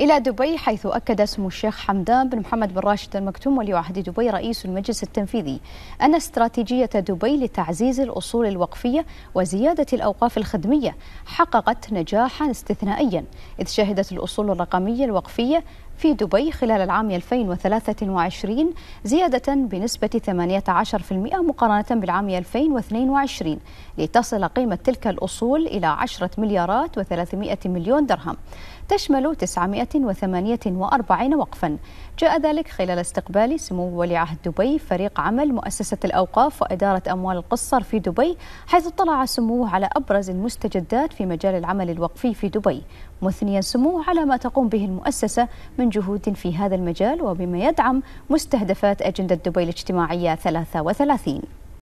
إلى دبي حيث أكد سمو الشيخ حمدان بن محمد بن راشد المكتوم ولي عهد دبي رئيس المجلس التنفيذي أن استراتيجية دبي لتعزيز الأصول الوقفية وزيادة الأوقاف الخدمية حققت نجاحا استثنائيا إذ شهدت الأصول الرقمية الوقفية في دبي خلال العام 2023 زيادة بنسبة 18% مقارنة بالعام 2022 لتصل قيمة تلك الأصول إلى 10 مليارات و300 مليون درهم تشمل 948 وقفا جاء ذلك خلال استقبال سمو ولي عهد دبي فريق عمل مؤسسة الأوقاف وإدارة أموال القصر في دبي حيث اطلع سموه على أبرز المستجدات في مجال العمل الوقفي في دبي مثنيا سموه على ما تقوم به المؤسسة من جهود في هذا المجال وبما يدعم مستهدفات أجندة دبي الاجتماعية 33